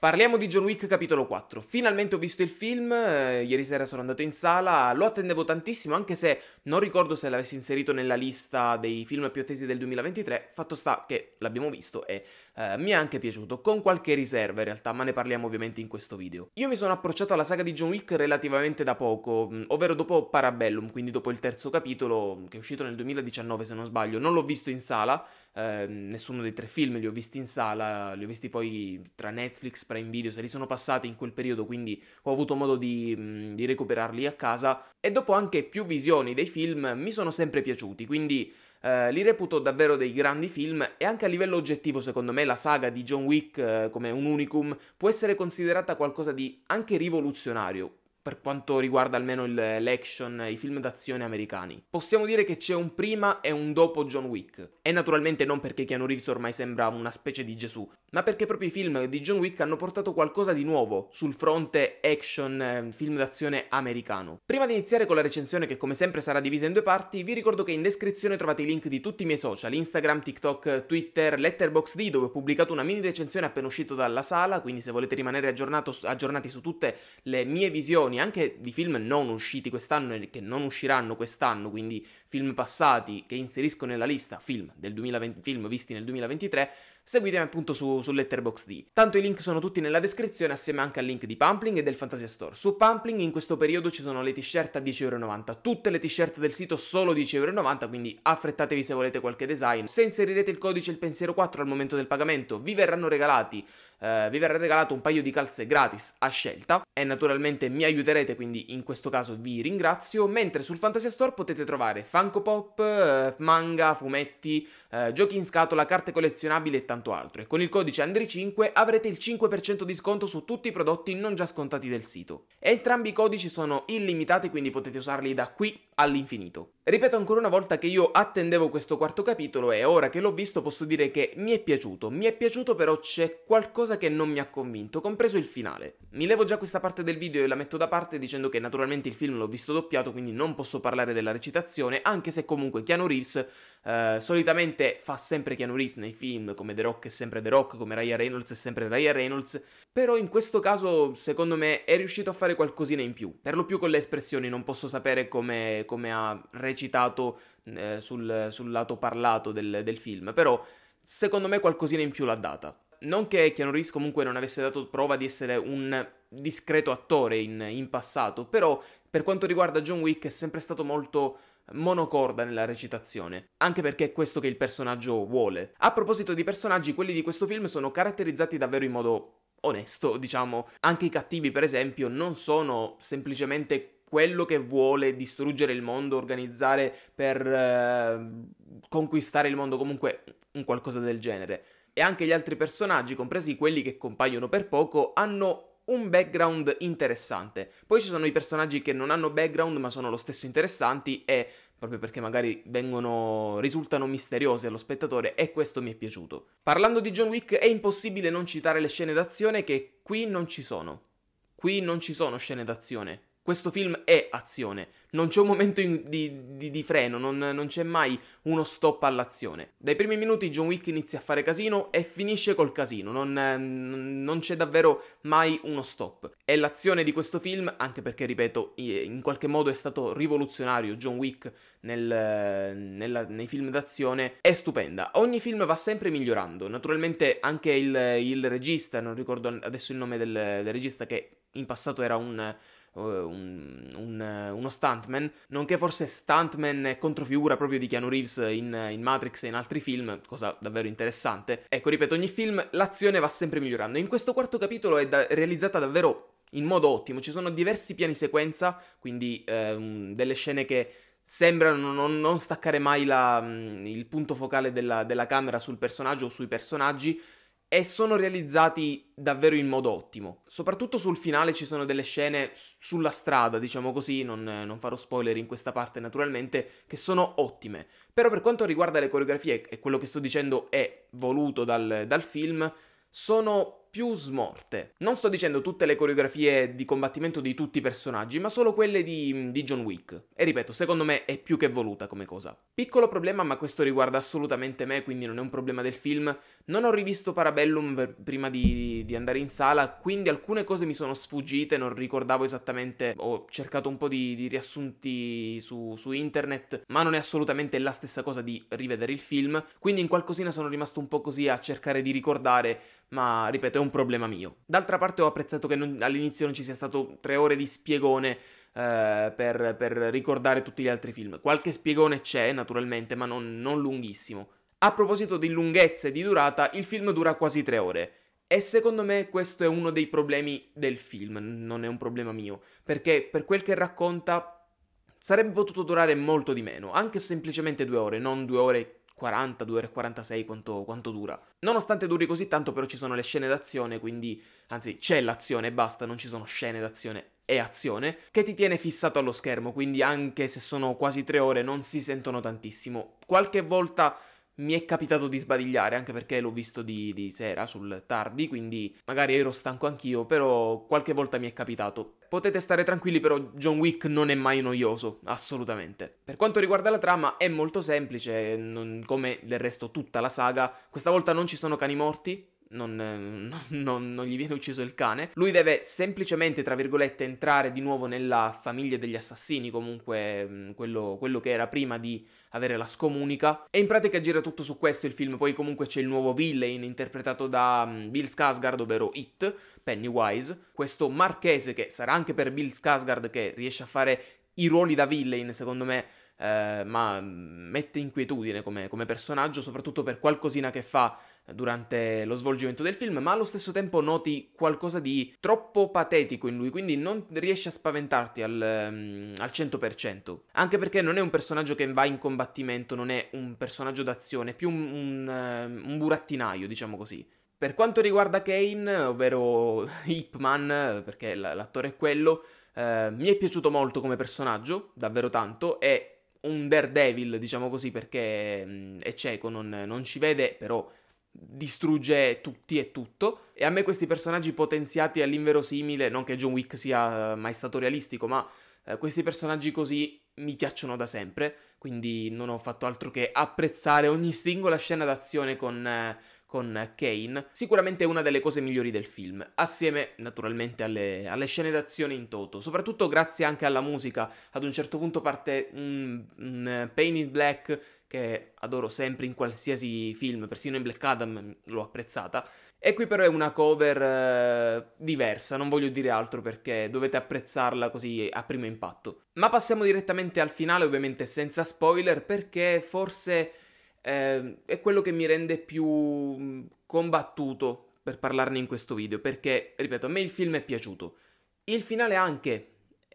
Parliamo di John Wick capitolo 4. Finalmente ho visto il film, eh, ieri sera sono andato in sala, lo attendevo tantissimo anche se non ricordo se l'avessi inserito nella lista dei film più attesi del 2023, fatto sta che l'abbiamo visto e eh, mi è anche piaciuto, con qualche riserva in realtà, ma ne parliamo ovviamente in questo video. Io mi sono approcciato alla saga di John Wick relativamente da poco, mm, ovvero dopo Parabellum, quindi dopo il terzo capitolo, che è uscito nel 2019 se non sbaglio. Non l'ho visto in sala, eh, nessuno dei tre film li ho visti in sala, li ho visti poi tra Netflix, Prime Video, se li sono passati in quel periodo, quindi ho avuto modo di, mm, di recuperarli a casa. E dopo anche più visioni dei film mi sono sempre piaciuti, quindi eh, li reputo davvero dei grandi film e anche a livello oggettivo secondo me la saga di John Wick eh, come un unicum può essere considerata qualcosa di anche rivoluzionario, per quanto riguarda almeno l'action, i film d'azione americani. Possiamo dire che c'è un prima e un dopo John Wick. E naturalmente non perché Keanu Reeves ormai sembra una specie di Gesù, ma perché proprio i film di John Wick hanno portato qualcosa di nuovo sul fronte action, ehm, film d'azione americano. Prima di iniziare con la recensione che come sempre sarà divisa in due parti, vi ricordo che in descrizione trovate i link di tutti i miei social, Instagram, TikTok, Twitter, Letterboxd, dove ho pubblicato una mini recensione appena uscito dalla sala, quindi se volete rimanere aggiornati su tutte le mie visioni produzioni anche di film non usciti quest'anno e che non usciranno quest'anno, quindi film passati che inserisco nella lista film, 2020, film visti nel 2023, seguitemi appunto su, su Letterboxd. Tanto i link sono tutti nella descrizione assieme anche al link di Pampling e del Fantasia Store. Su Pampling in questo periodo ci sono le t-shirt a 10,90€, tutte le t-shirt del sito solo 10,90€, quindi affrettatevi se volete qualche design. Se inserirete il codice il pensiero 4 al momento del pagamento vi verranno regalati, eh, vi verrà regalato un paio di calze gratis a scelta e naturalmente mi aiuterete quindi in questo caso vi ringrazio, mentre sul Fantasia Store potete trovare Funko Pop, eh, manga, fumetti, eh, giochi in scatola, carte collezionabili e tanto tanto altro e con il codice Andri5 avrete il 5% di sconto su tutti i prodotti non già scontati del sito. Entrambi i codici sono illimitati quindi potete usarli da qui all'infinito. Ripeto ancora una volta che io attendevo questo quarto capitolo e ora che l'ho visto posso dire che mi è piaciuto, mi è piaciuto però c'è qualcosa che non mi ha convinto, compreso il finale. Mi levo già questa parte del video e la metto da parte dicendo che naturalmente il film l'ho visto doppiato quindi non posso parlare della recitazione, anche se comunque Keanu Reeves eh, solitamente fa sempre Keanu Reeves nei film, come The Rock è sempre The Rock, come Ryan Reynolds è sempre Ryan Reynolds, però in questo caso secondo me è riuscito a fare qualcosina in più, per lo più con le espressioni, non posso sapere come come ha recitato eh, sul, sul, lato parlato del, del film, però secondo me qualcosina in più l'ha data. Non che Keanu Reeves comunque non avesse dato prova di essere un discreto attore in, in, passato, però per quanto riguarda John Wick è sempre stato molto monocorda nella recitazione, anche perché è questo che il personaggio vuole. A proposito di personaggi, quelli di questo film sono caratterizzati davvero in modo onesto, diciamo. Anche i cattivi, per esempio, non sono semplicemente quello che vuole distruggere il mondo, organizzare per eh, conquistare il mondo, comunque un qualcosa del genere. E anche gli altri personaggi, compresi quelli che compaiono per poco, hanno un background interessante. Poi ci sono i personaggi che non hanno background ma sono lo stesso interessanti e proprio perché magari vengono risultano misteriosi allo spettatore e questo mi è piaciuto. Parlando di John Wick è impossibile non citare le scene d'azione che qui non ci sono. Qui non ci sono scene d'azione questo film è azione, non c'è un momento in, di, di, di, freno, non, non c'è mai uno stop all'azione. Dai primi minuti John Wick inizia a fare casino e finisce col casino, non, ehm, non c'è davvero mai uno stop. E l'azione di questo film, anche perché ripeto, in qualche modo è stato rivoluzionario John Wick nel, nella, nei film d'azione, è stupenda. Ogni film va sempre migliorando, naturalmente anche il, il regista, non ricordo adesso il nome del, del regista che in passato era un un, un, eh, uno stuntman, nonché forse stuntman e controfigura proprio di Keanu Reeves in, in Matrix e in altri film, cosa davvero interessante. Ecco, ripeto, ogni film l'azione va sempre migliorando. In questo quarto capitolo è da- realizzata davvero in modo ottimo, ci sono diversi piani sequenza, quindi ehm, delle scene che sembrano non, non staccare mai la, mm, il punto focale della, della camera sul personaggio o sui personaggi, e sono realizzati davvero in modo ottimo. Soprattutto sul finale ci sono delle scene sulla strada, diciamo così, non, non, farò spoiler in questa parte naturalmente, che sono ottime. Però per quanto riguarda le coreografie, e quello che sto dicendo è voluto dal, dal film, sono più smorte. Non sto dicendo tutte le coreografie di combattimento di tutti i personaggi, ma solo quelle di, mm, di, John Wick. E ripeto, secondo me è più che voluta come cosa. Piccolo problema, ma questo riguarda assolutamente me, quindi non è un problema del film. Non ho rivisto Parabellum per, prima di, di andare in sala, quindi alcune cose mi sono sfuggite, non ricordavo esattamente, ho cercato un po' di, di riassunti su, su internet, ma non è assolutamente la stessa cosa di rivedere il film, quindi in qualcosina sono rimasto un po' così a cercare di ricordare ma ripeto è un problema mio. D'altra parte ho apprezzato che non, all'inizio non ci sia stato tre ore di spiegone eh, per, per, ricordare tutti gli altri film. Qualche spiegone c'è naturalmente, ma non, non lunghissimo. A proposito di lunghezza e di durata, il film dura quasi tre ore. E secondo me questo è uno dei problemi del film, non è un problema mio, perché per quel che racconta sarebbe potuto durare molto di meno, anche semplicemente due ore, non due ore 40, 2 ore e 46, quanto, quanto dura. Nonostante duri così tanto, però ci sono le scene d'azione, quindi, anzi, c'è l'azione e basta, non ci sono scene d'azione e azione, che ti tiene fissato allo schermo, quindi anche se sono quasi 3 ore non si sentono tantissimo. Qualche volta mi è capitato di sbadigliare, anche perché l'ho visto di, di sera, sul tardi, quindi magari ero stanco anch'io, però qualche volta mi è capitato. Potete stare tranquilli però John Wick non è mai noioso, assolutamente. Per quanto riguarda la trama è molto semplice, non, come del resto tutta la saga, questa volta non ci sono cani morti, eh, non, non, non, gli viene ucciso il cane. Lui deve semplicemente, tra virgolette, entrare di nuovo nella famiglia degli assassini, comunque mm, quello, quello, che era prima di avere la scomunica. E in pratica gira tutto su questo il film. Poi comunque c'è il nuovo villain interpretato da mm, Bill Skarsgård, ovvero It, Pennywise. Questo marchese che sarà anche per Bill Skarsgård che riesce a fare i ruoli da villain, secondo me, eh, ma mm, mette inquietudine come, come, personaggio, soprattutto per qualcosina che fa eh, durante lo svolgimento del film, ma allo stesso tempo noti qualcosa di troppo patetico in lui, quindi non riesci a spaventarti al, mm, al 100%. Anche perché non è un personaggio che va in combattimento, non è un personaggio d'azione, è più un, un, eh, un burattinaio, diciamo così. Per quanto riguarda Kane, ovvero Hipman, perché l'attore è quello, eh, mi è piaciuto molto come personaggio, davvero tanto, e un daredevil, diciamo così, perché mh, è cieco, non, non ci vede, però distrugge tutti e tutto. E a me questi personaggi potenziati all'inverosimile, non che John Wick sia eh, mai stato realistico, ma eh, questi personaggi così mi piacciono da sempre, quindi non ho fatto altro che apprezzare ogni singola scena d'azione con, eh, con Kane, sicuramente è una delle cose migliori del film, assieme naturalmente alle, alle scene d'azione in toto, soprattutto grazie anche alla musica, ad un certo punto parte un, un Pain in Black che adoro sempre in qualsiasi film, persino in Black Adam l'ho apprezzata, e qui però è una cover eh, diversa, non voglio dire altro perché dovete apprezzarla così a primo impatto. Ma passiamo direttamente al finale, ovviamente senza spoiler, perché forse eh, è quello che mi rende più mm, combattuto per parlarne in questo video, perché, ripeto, a me il film è piaciuto. Il finale anche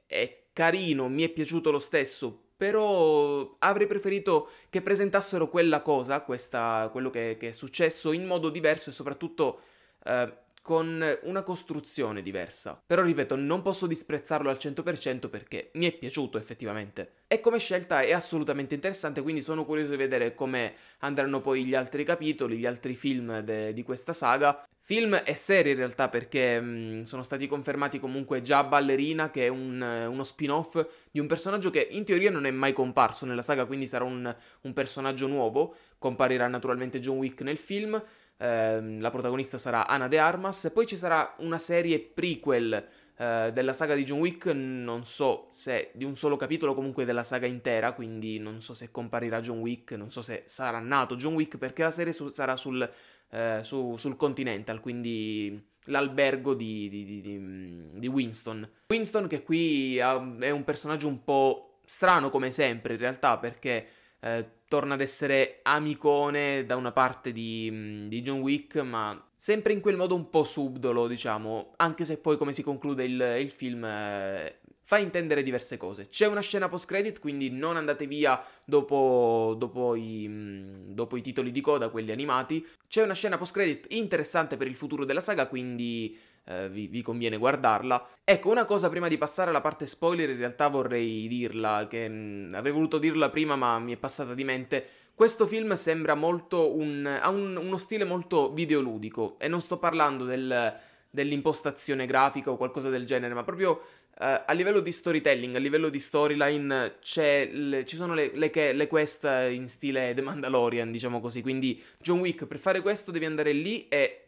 è carino, mi è piaciuto lo stesso, però avrei preferito che presentassero quella cosa, questa, quello che, che, è successo, in modo diverso e soprattutto eh, con una costruzione diversa. Però ripeto, non posso disprezzarlo al 100% perché mi è piaciuto effettivamente. E come scelta è assolutamente interessante, quindi sono curioso di vedere come andranno poi gli altri capitoli, gli altri film de- di questa saga. Film e serie in realtà perché mh, mm, sono stati confermati comunque già Ballerina che è un, uno spin-off di un personaggio che in teoria non è mai comparso nella saga quindi sarà un, un personaggio nuovo, comparirà naturalmente John Wick nel film ehm, la protagonista sarà Ana de Armas, poi ci sarà una serie prequel eh, della saga di John Wick, non so se di un solo capitolo, comunque della saga intera, quindi non so se comparirà John Wick, non so se sarà nato John Wick, perché la serie su- sarà sul, eh, su- sul Continental, quindi l'albergo di, di, di, di, mm, Winston. Winston che qui ha, è un personaggio un po' strano come sempre in realtà perché eh, torna ad essere amicone da una parte di, mm, di John Wick, ma sempre in quel modo un po' subdolo, diciamo, anche se poi come si conclude il, il film eh, fa intendere diverse cose. C'è una scena post credit, quindi non andate via dopo, dopo, i, mm, dopo i titoli di coda, quelli animati. C'è una scena post credit interessante per il futuro della saga, quindi eh, vi, vi, conviene guardarla. Ecco, una cosa prima di passare alla parte spoiler, in realtà vorrei dirla, che mh, avevo voluto dirla prima ma mi è passata di mente. Questo film sembra molto un, ha un, uno stile molto videoludico e non sto parlando del, dell'impostazione grafica o qualcosa del genere, ma proprio Uh, a livello di storytelling, a livello di storyline, le, ci sono le, le, che, le, quest in stile The Mandalorian, diciamo così. Quindi, John Wick, per fare questo devi andare lì e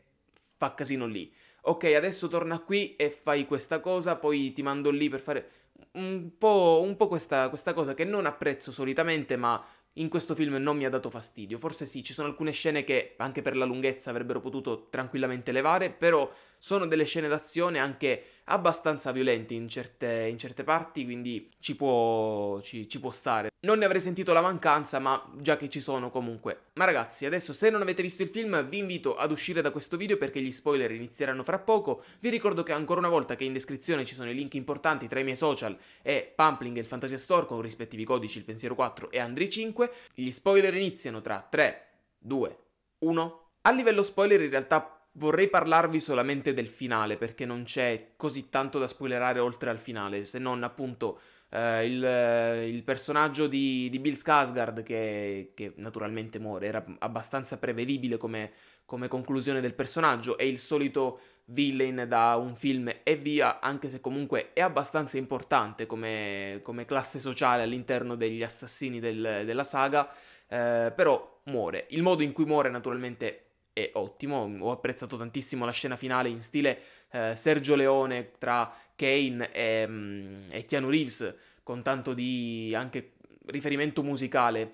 fa casino lì ok, adesso torna qui e fai questa cosa, poi ti mando lì per fare un po', un po questa, questa cosa che non apprezzo solitamente, ma in questo film non mi ha dato fastidio. Forse sì, ci sono alcune scene che anche per la lunghezza avrebbero potuto tranquillamente levare, però sono delle scene d'azione anche abbastanza violenti in certe, in certe parti, quindi ci può, ci, ci può stare. Non ne avrei sentito la mancanza, ma già che ci sono comunque. Ma ragazzi, adesso se non avete visto il film vi invito ad uscire da questo video perché gli spoiler inizieranno fra poco. Vi ricordo che ancora una volta che in descrizione ci sono i link importanti tra i miei social e Pumpling e il Fantasia Store con rispettivi codici il pensiero 4 e Andri 5. Gli spoiler iniziano tra 3, 2, 1. A livello spoiler in realtà vorrei parlarvi solamente del finale perché non c'è così tanto da spoilerare oltre al finale, se non appunto eh, il, il, personaggio di, di Bill Skarsgård che, che, naturalmente muore, era abbastanza prevedibile come, come conclusione del personaggio, è il solito villain da un film e via, anche se comunque è abbastanza importante come, come classe sociale all'interno degli assassini del, della saga, eh, però muore. Il modo in cui muore naturalmente è ottimo, ho apprezzato tantissimo la scena finale in stile eh, Sergio Leone tra Kane e, mm, e Keanu Reeves, con tanto di anche riferimento musicale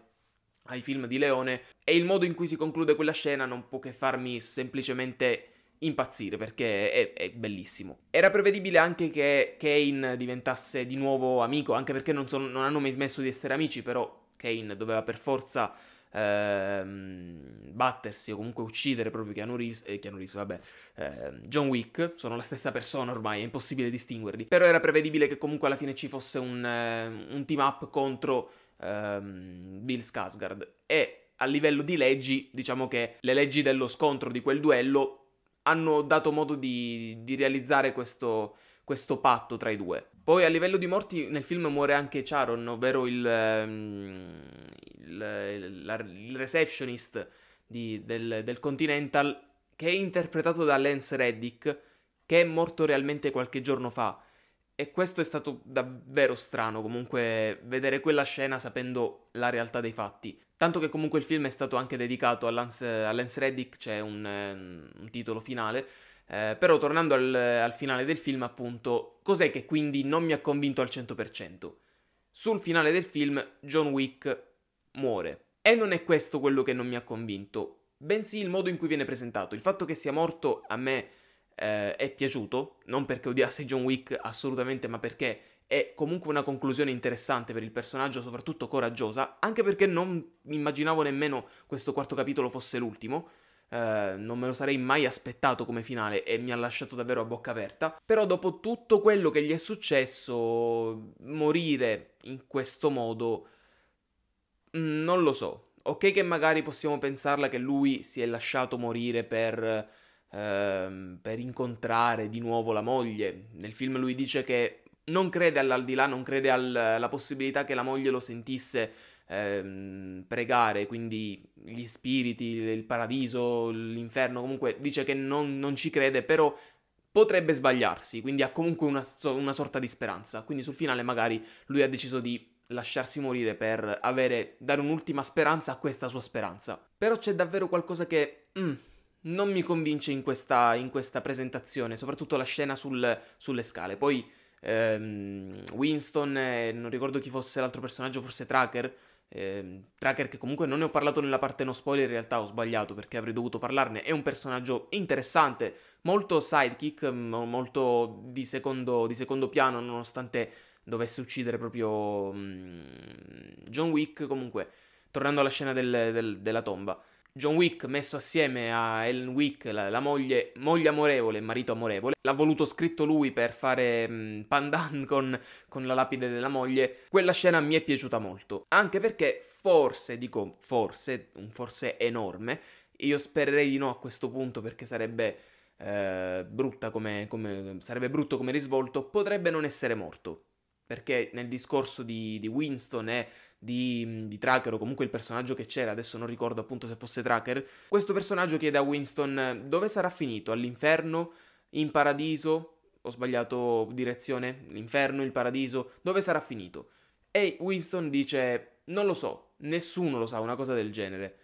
ai film di Leone e il modo in cui si conclude quella scena non può che farmi semplicemente impazzire perché è, è, bellissimo. Era prevedibile anche che Kane diventasse di nuovo amico, anche perché non, sono, non hanno mai smesso di essere amici, però Kane doveva per forza ehm, battersi o comunque uccidere proprio Keanu Reeves, eh, Keanu Reeves vabbè, eh, John Wick, sono la stessa persona ormai, è impossibile distinguerli, però era prevedibile che comunque alla fine ci fosse un, eh, un team up contro ehm, Bill Skarsgård e a livello di leggi, diciamo che le leggi dello scontro di quel duello hanno dato modo di, di realizzare questo, questo patto tra i due. Poi a livello di morti nel film muore anche Charon, ovvero ehm, il, il, la, il receptionist di, del, del, Continental, che è interpretato da Lance Reddick, che è morto realmente qualche giorno fa. E questo è stato davvero strano comunque vedere quella scena sapendo la realtà dei fatti. Tanto che comunque il film è stato anche dedicato a Lance, a Lance Reddick, c'è cioè un, eh, un, titolo finale. Eh, però tornando al, al finale del film, appunto, cos'è che quindi non mi ha convinto al 100%? Sul finale del film John Wick muore. E non è questo quello che non mi ha convinto, bensì il modo in cui viene presentato. Il fatto che sia morto a me eh, è piaciuto, non perché odiasse John Wick assolutamente, ma perché è comunque una conclusione interessante per il personaggio, soprattutto coraggiosa, anche perché non immaginavo nemmeno questo quarto capitolo fosse l'ultimo. Eh, non me lo sarei mai aspettato come finale e mi ha lasciato davvero a bocca aperta. Però dopo tutto quello che gli è successo, morire in questo modo, mm, non lo so. Ok che magari possiamo pensarla che lui si è lasciato morire per, eh, per incontrare di nuovo la moglie. Nel film lui dice che non crede all'aldilà, non crede alla possibilità che la moglie lo sentisse ehm, pregare, quindi gli spiriti, il paradiso, l'inferno, comunque dice che non, non ci crede, però potrebbe sbagliarsi, quindi ha comunque una, una sorta di speranza. Quindi sul finale magari lui ha deciso di lasciarsi morire per avere, dare un'ultima speranza a questa sua speranza. Però c'è davvero qualcosa che... Mm, non mi convince in questa, in questa, presentazione, soprattutto la scena sul, sulle scale. Poi ehm, Winston e eh, non ricordo chi fosse l'altro personaggio, forse Tracker. Ehm, Tracker che comunque non ne ho parlato nella parte no spoiler, in realtà ho sbagliato perché avrei dovuto parlarne, è un personaggio interessante, molto sidekick, molto di secondo, di secondo piano nonostante dovesse uccidere proprio mm, John Wick comunque tornando alla scena del, del, della tomba John Wick, messo assieme a Ellen Wick, la, la moglie, moglie amorevole e marito amorevole, l'ha voluto scritto lui per fare mh, mm, pandan con, con la lapide della moglie, quella scena mi è piaciuta molto. Anche perché forse, dico forse, un forse enorme, io spererei di no a questo punto perché sarebbe... Eh, brutta come, come, sarebbe brutto come risvolto, potrebbe non essere morto. Perché nel discorso di, di Winston e di, di Tracker o comunque il personaggio che c'era, adesso non ricordo appunto se fosse Tracker, questo personaggio chiede a Winston dove sarà finito, all'inferno, in paradiso, ho sbagliato direzione, l'inferno, il paradiso, dove sarà finito? E Winston dice non lo so, nessuno lo sa, una cosa del genere.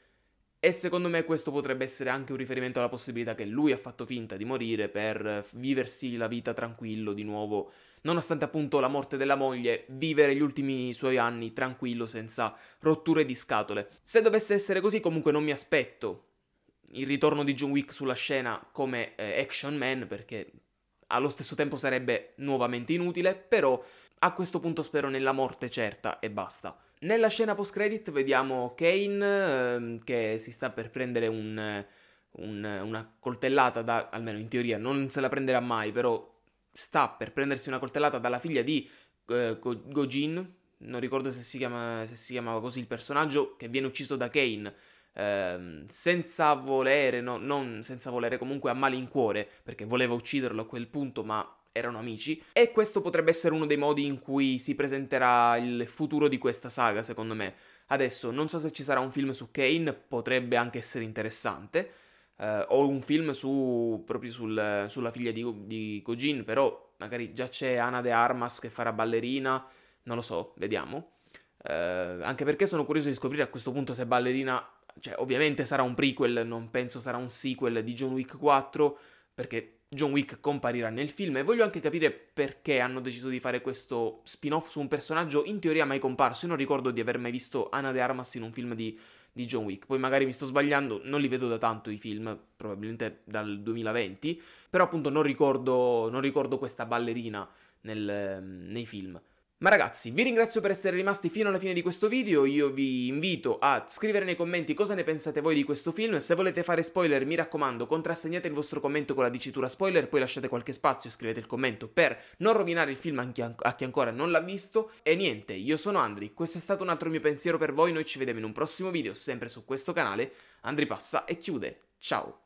E secondo me questo potrebbe essere anche un riferimento alla possibilità che lui ha fatto finta di morire per viversi la vita tranquillo di nuovo, nonostante appunto la morte della moglie, vivere gli ultimi suoi anni tranquillo senza rotture di scatole. Se dovesse essere così comunque non mi aspetto il ritorno di John Wick sulla scena come eh, action man perché allo stesso tempo sarebbe nuovamente inutile, però a questo punto spero nella morte certa e basta. Nella scena post-credit vediamo Kane ehm, che si sta per prendere un, un, una coltellata da, almeno in teoria, non se la prenderà mai, però sta per prendersi una coltellata dalla figlia di eh, Go- Gojin, non ricordo se si, chiama, se si, chiamava così il personaggio, che viene ucciso da Kane. Ehm, senza volere, no, non senza volere, comunque a malincuore, perché voleva ucciderlo a quel punto, ma erano amici e questo potrebbe essere uno dei modi in cui si presenterà il futuro di questa saga, secondo me. Adesso non so se ci sarà un film su Kane, potrebbe anche essere interessante, eh, o un film su, proprio sul, sulla figlia di, di Kojin, però magari già c'è Ana de Armas che farà ballerina, non lo so, vediamo. Eh, anche perché sono curioso di scoprire a questo punto se ballerina, cioè ovviamente sarà un prequel, non penso sarà un sequel di John Wick 4, perché John Wick comparirà nel film e voglio anche capire perché hanno deciso di fare questo spin-off su un personaggio in teoria mai comparso. Io non ricordo di aver mai visto Anna de Armas in un film di, di John Wick. Poi magari mi sto sbagliando, non li vedo da tanto i film, probabilmente dal 2020, però appunto non ricordo, non ricordo questa ballerina nel, nei film. Ma ragazzi, vi ringrazio per essere rimasti fino alla fine di questo video, io vi invito a scrivere nei commenti cosa ne pensate voi di questo film, se volete fare spoiler mi raccomando contrassegnate il vostro commento con la dicitura spoiler, poi lasciate qualche spazio, e scrivete il commento per non rovinare il film a chi ancora non l'ha visto, e niente, io sono Andri, questo è stato un altro mio pensiero per voi, noi ci vediamo in un prossimo video, sempre su questo canale, Andri passa e chiude, ciao!